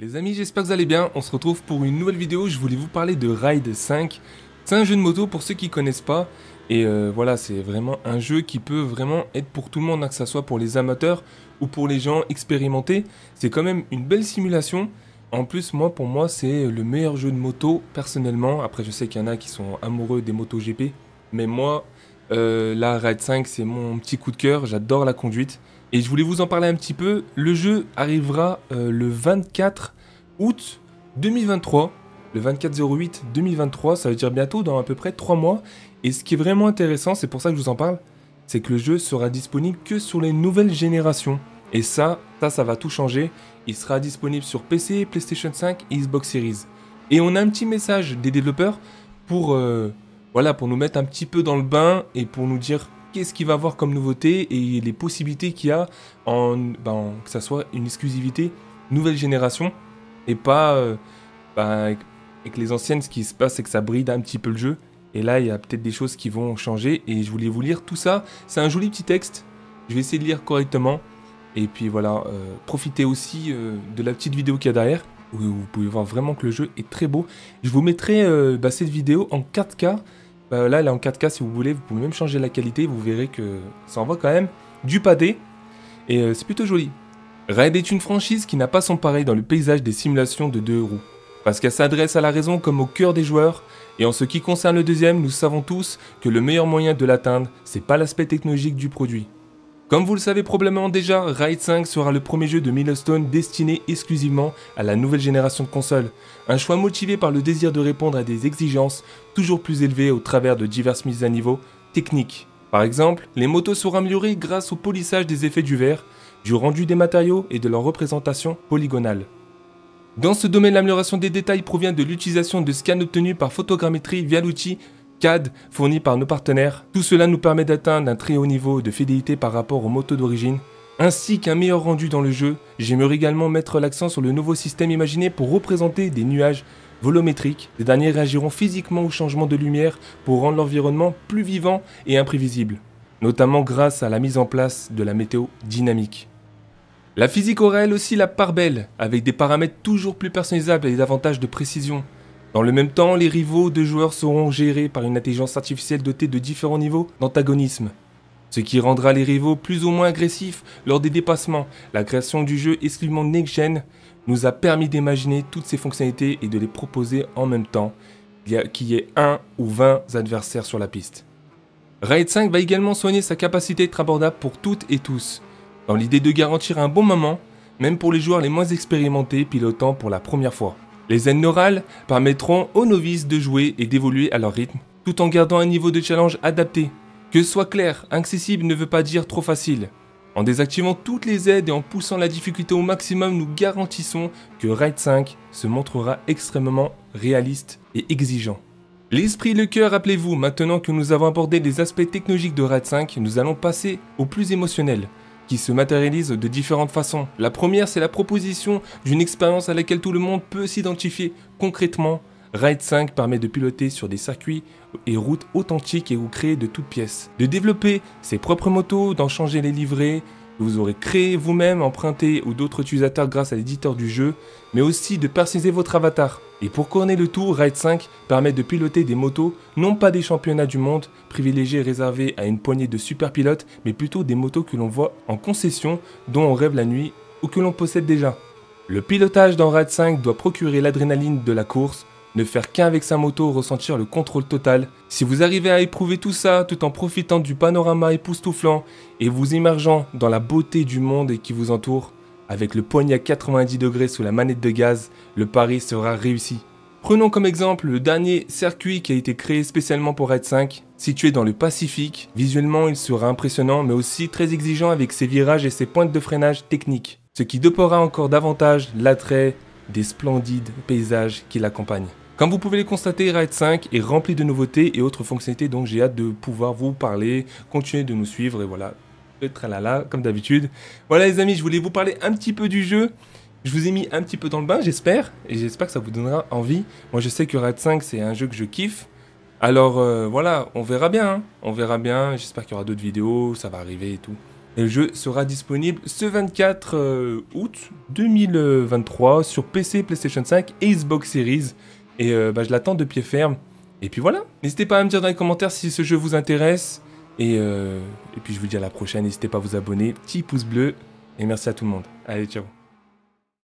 Les amis, j'espère que vous allez bien. On se retrouve pour une nouvelle vidéo. Je voulais vous parler de Ride 5. C'est un jeu de moto pour ceux qui connaissent pas. Et euh, voilà, c'est vraiment un jeu qui peut vraiment être pour tout le monde, hein, que ce soit pour les amateurs ou pour les gens expérimentés. C'est quand même une belle simulation. En plus, moi, pour moi, c'est le meilleur jeu de moto personnellement. Après, je sais qu'il y en a qui sont amoureux des motos GP. Mais moi, euh, la Ride 5, c'est mon petit coup de cœur, j'adore la conduite. Et je voulais vous en parler un petit peu. Le jeu arrivera euh, le 24 août 2023. Le 24-08 2023, ça veut dire bientôt dans à peu près 3 mois. Et ce qui est vraiment intéressant, c'est pour ça que je vous en parle, c'est que le jeu sera disponible que sur les nouvelles générations. Et ça, ça, ça va tout changer. Il sera disponible sur PC, PlayStation 5 et Xbox Series. Et on a un petit message des développeurs pour euh, voilà, pour nous mettre un petit peu dans le bain et pour nous dire qu'est-ce qu'il va avoir comme nouveauté et les possibilités qu'il y a en, ben, que ça soit une exclusivité nouvelle génération et pas euh, ben, avec, les anciennes. Ce qui se passe, c'est que ça bride un petit peu le jeu. Et là, il y a peut-être des choses qui vont changer. Et je voulais vous lire tout ça. C'est un joli petit texte. Je vais essayer de lire correctement. Et puis voilà, euh, profitez aussi euh, de la petite vidéo qu'il y a derrière. Où vous pouvez voir vraiment que le jeu est très beau. Je vous mettrai bah, cette vidéo en 4K. Bah, là, elle est en 4K si vous voulez. Vous pouvez même changer la qualité. Vous verrez que ça envoie quand même du pâté. Et euh, c'est plutôt joli. Raid est une franchise qui n'a pas son pareil dans le paysage des simulations de deux roues. Parce qu'elle s'adresse à la raison comme au cœur des joueurs. Et en ce qui concerne le deuxième, nous savons tous que le meilleur moyen de l'atteindre, c'est pas l'aspect technologique du produit, comme vous le savez probablement déjà, Ride 5 sera le premier jeu de Milestone destiné exclusivement à la nouvelle génération de consoles. Un choix motivé par le désir de répondre à des exigences toujours plus élevées au travers de diverses mises à niveau techniques. Par exemple, les motos seront améliorées grâce au polissage des effets du verre, du rendu des matériaux et de leur représentation polygonale. Dans ce domaine, l'amélioration des détails provient de l'utilisation de scans obtenus par photogrammétrie via l'outil CAD fournis par nos partenaires. Tout cela nous permet d'atteindre un très haut niveau de fidélité par rapport aux motos d'origine, ainsi qu'un meilleur rendu dans le jeu. J'aimerais également mettre l'accent sur le nouveau système imaginé pour représenter des nuages volumétriques. Les derniers réagiront physiquement aux changements de lumière pour rendre l'environnement plus vivant et imprévisible, notamment grâce à la mise en place de la météo dynamique. La physique aurait elle aussi la part belle, avec des paramètres toujours plus personnalisables et des avantages de précision. Dans le même temps, les rivaux de joueurs seront gérés par une intelligence artificielle dotée de différents niveaux d'antagonisme, ce qui rendra les rivaux plus ou moins agressifs lors des dépassements. La création du jeu exclusivement next-gen nous a permis d'imaginer toutes ces fonctionnalités et de les proposer en même temps, qu'il y ait un ou 20 adversaires sur la piste. Raid 5 va également soigner sa capacité d'être abordable pour toutes et tous, dans l'idée de garantir un bon moment, même pour les joueurs les moins expérimentés pilotant pour la première fois. Les aides neurales permettront aux novices de jouer et d'évoluer à leur rythme, tout en gardant un niveau de challenge adapté. Que soit clair, accessible ne veut pas dire trop facile. En désactivant toutes les aides et en poussant la difficulté au maximum, nous garantissons que Raid 5 se montrera extrêmement réaliste et exigeant. L'esprit, et le cœur, rappelez-vous, maintenant que nous avons abordé les aspects technologiques de Raid 5, nous allons passer au plus émotionnel, qui se matérialise de différentes façons. La première, c'est la proposition d'une expérience à laquelle tout le monde peut s'identifier concrètement. Ride 5 permet de piloter sur des circuits et routes authentiques et ou créer de toutes pièces, de développer ses propres motos, d'en changer les livrées vous aurez créé vous-même, emprunté ou d'autres utilisateurs grâce à l'éditeur du jeu, mais aussi de personnaliser votre avatar. Et pour couronner le tout, Ride 5 permet de piloter des motos, non pas des championnats du monde, privilégiés et réservés à une poignée de super pilotes, mais plutôt des motos que l'on voit en concession, dont on rêve la nuit ou que l'on possède déjà. Le pilotage dans Ride 5 doit procurer l'adrénaline de la course, ne faire qu'avec sa moto ressentir le contrôle total. Si vous arrivez à éprouver tout ça tout en profitant du panorama époustouflant et vous immergeant dans la beauté du monde qui vous entoure, avec le poignet à 90 degrés sous la manette de gaz, le pari sera réussi. Prenons comme exemple le dernier circuit qui a été créé spécialement pour Red 5, situé dans le Pacifique. Visuellement, il sera impressionnant mais aussi très exigeant avec ses virages et ses pointes de freinage techniques, ce qui dopera encore davantage l'attrait des splendides paysages qui l'accompagnent. Comme vous pouvez le constater, Ride 5 est rempli de nouveautés et autres fonctionnalités, donc j'ai hâte de pouvoir vous parler, continuer de nous suivre et voilà, là comme d'habitude. Voilà les amis, je voulais vous parler un petit peu du jeu. Je vous ai mis un petit peu dans le bain, j'espère, et j'espère que ça vous donnera envie. Moi je sais que Ride 5 c'est un jeu que je kiffe. Alors euh, voilà, on verra bien, hein. on verra bien, j'espère qu'il y aura d'autres vidéos, ça va arriver et tout. Et le jeu sera disponible ce 24 euh, août 2023 sur PC, PlayStation 5 et Xbox Series. Et euh, bah, je l'attends de pied ferme. Et puis voilà. N'hésitez pas à me dire dans les commentaires si ce jeu vous intéresse. Et, euh, et puis je vous dis à la prochaine. N'hésitez pas à vous abonner. Petit pouce bleu. Et merci à tout le monde. Allez, ciao.